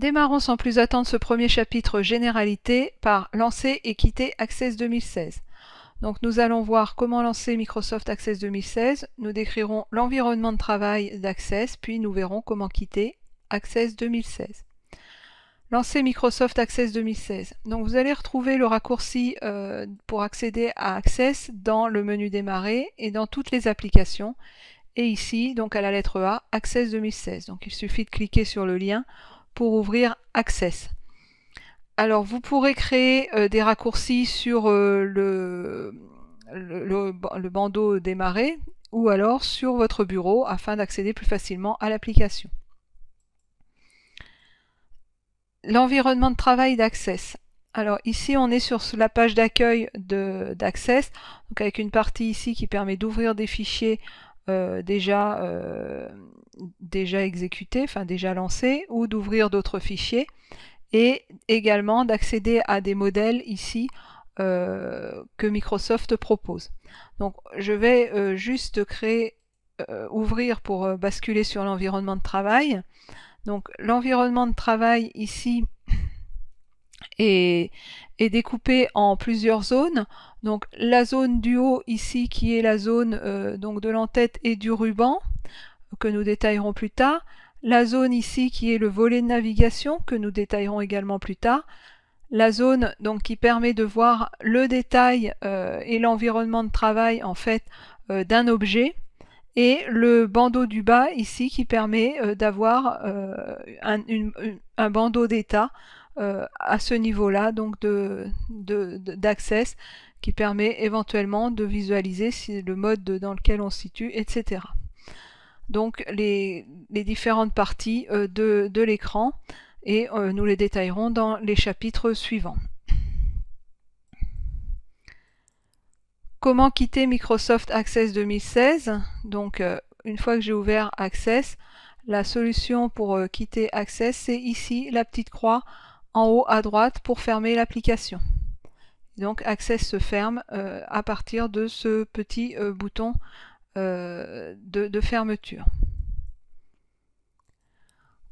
Démarrons sans plus attendre ce premier chapitre Généralité par Lancer et quitter Access 2016. Donc nous allons voir comment lancer Microsoft Access 2016, nous décrirons l'environnement de travail d'Access, puis nous verrons comment quitter Access 2016. Lancer Microsoft Access 2016. Donc vous allez retrouver le raccourci euh, pour accéder à Access dans le menu Démarrer et dans toutes les applications. Et ici, donc à la lettre A, Access 2016. Donc il suffit de cliquer sur le lien pour ouvrir Access. Alors vous pourrez créer euh, des raccourcis sur euh, le, bandeau démarrer ou alors sur votre bureau afin d'accéder plus facilement à l'application. L'environnement de travail d'Access. Alors ici on est sur la page d'accueil d'Access, avec une partie ici qui permet d'ouvrir des fichiers euh, déjà, euh, déjà exécuté, enfin déjà lancé ou d'ouvrir d'autres fichiers, et également d'accéder à des modèles ici euh, que Microsoft propose. Donc je vais euh, juste créer, ouvrir pour basculer sur l'environnement de travail. Donc l'environnement de travail ici est, est découpé en plusieurs zones. Donc la zone du haut ici qui est la zone euh, donc de l'entête et du ruban que nous détaillerons plus tard. La zone ici qui est le volet de navigation que nous détaillerons également plus tard. La zone donc qui permet de voir le détail euh, et l'environnement de travail en fait euh, d'un objet et le bandeau du bas ici qui permet d'avoir un, bandeau d'état euh, à ce niveau-là, donc de, d'access qui permet éventuellement de visualiser le mode dans lequel on se situe, etc. Donc les, différentes parties euh, de, de l'écran et euh, nous les détaillerons dans les chapitres suivants. Comment quitter Microsoft Access 2016 Donc une fois que j'ai ouvert Access, la solution pour quitter Access, c'est ici la petite croix en haut à droite pour fermer l'application. Donc Access se ferme euh, à partir de ce petit euh, bouton euh, de, fermeture.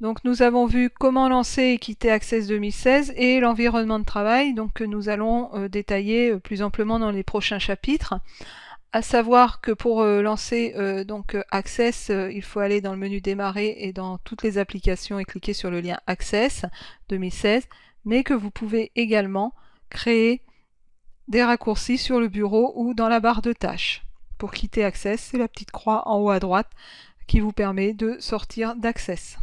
Donc nous avons vu comment lancer et quitter Access 2016 et l'environnement de travail donc, que nous allons détailler plus amplement dans les prochains chapitres à savoir que pour euh, lancer euh, donc euh, Access, il faut aller dans le menu démarrer et dans toutes les applications et cliquer sur le lien Access 2016, mais que vous pouvez également créer des raccourcis sur le bureau ou dans la barre de tâches. Pour quitter Access, c'est la petite croix en haut à droite qui vous permet de sortir d'Access.